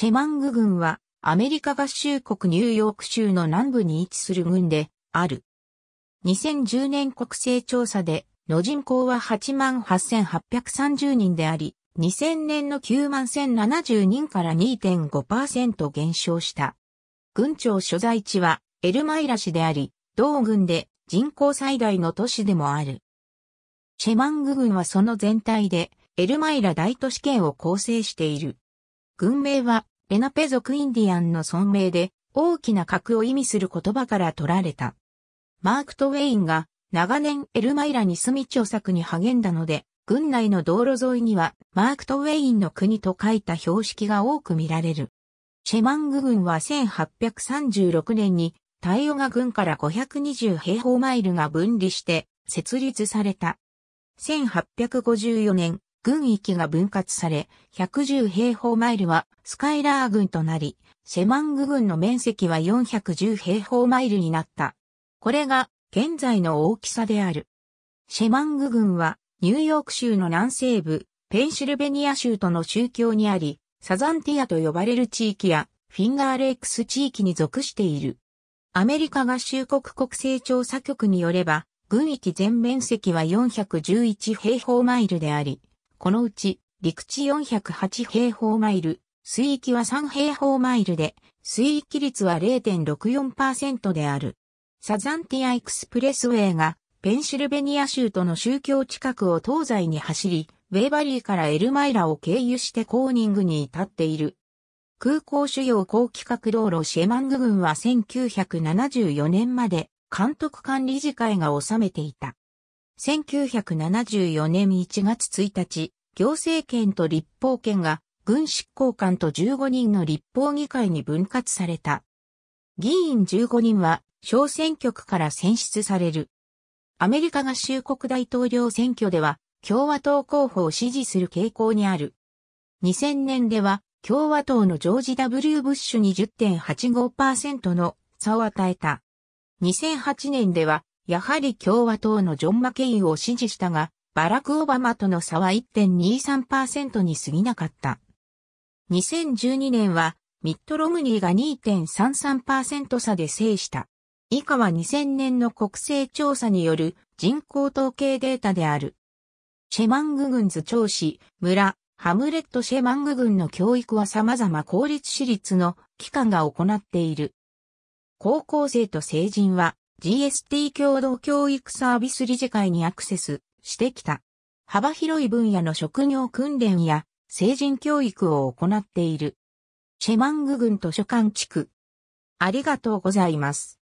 シェマング軍はアメリカ合衆国ニューヨーク州の南部に位置する軍である。2010年国勢調査での人口は88,830人であり、2000年の91,070人から2.5%減少した。軍庁所在地はエルマイラ市であり、同軍で人口最大の都市でもある。シェマング軍はその全体でエルマイラ大都市圏を構成している。軍名は、レナペ族インディアンの村名で、大きな核を意味する言葉から取られた。マーク・トウェインが、長年エルマイラに住み調作に励んだので、軍内の道路沿いには、マーク・トウェインの国と書いた標識が多く見られる。シェマング軍は1836年に、タイオガ軍から520平方マイルが分離して、設立された。1854年、軍域が分割され、110平方マイルはスカイラー軍となり、シェマング軍の面積は410平方マイルになった。これが現在の大きさである。シェマング軍はニューヨーク州の南西部、ペンシルベニア州との宗教にあり、サザンティアと呼ばれる地域やフィンガーレックス地域に属している。アメリカ合衆国国勢調査局によれば、軍域全面積は411平方マイルであり、このうち、陸地408平方マイル、水域は3平方マイルで、水域率は0.64%である。サザンティアエクスプレスウェイが、ペンシルベニア州との宗教近くを東西に走り、ウェイバリーからエルマイラを経由してコーニングに至っている。空港主要高規格道路シェマング郡は1974年まで監督管理事会が治めていた。1974年1月1日、行政権と立法権が軍執行官と15人の立法議会に分割された。議員15人は小選挙区から選出される。アメリカ合衆国大統領選挙では共和党候補を支持する傾向にある。2000年では共和党のジョージ・ W・ ブッシュに10.85%の差を与えた。2008年ではやはり共和党のジョン・マケインを支持したが、バラク・オバマとの差は1.23%に過ぎなかった。2012年は、ミッド・ロムニーが2.33%差で制した。以下は2000年の国勢調査による人口統計データである。シェマング郡図長子、村、ハムレット・シェマング郡の教育は様々公立私立の機関が行っている。高校生と成人は GST 共同教育サービス理事会にアクセスしてきた。幅広い分野の職業訓練や成人教育を行っている。シェマング郡図書館地区。ありがとうございます。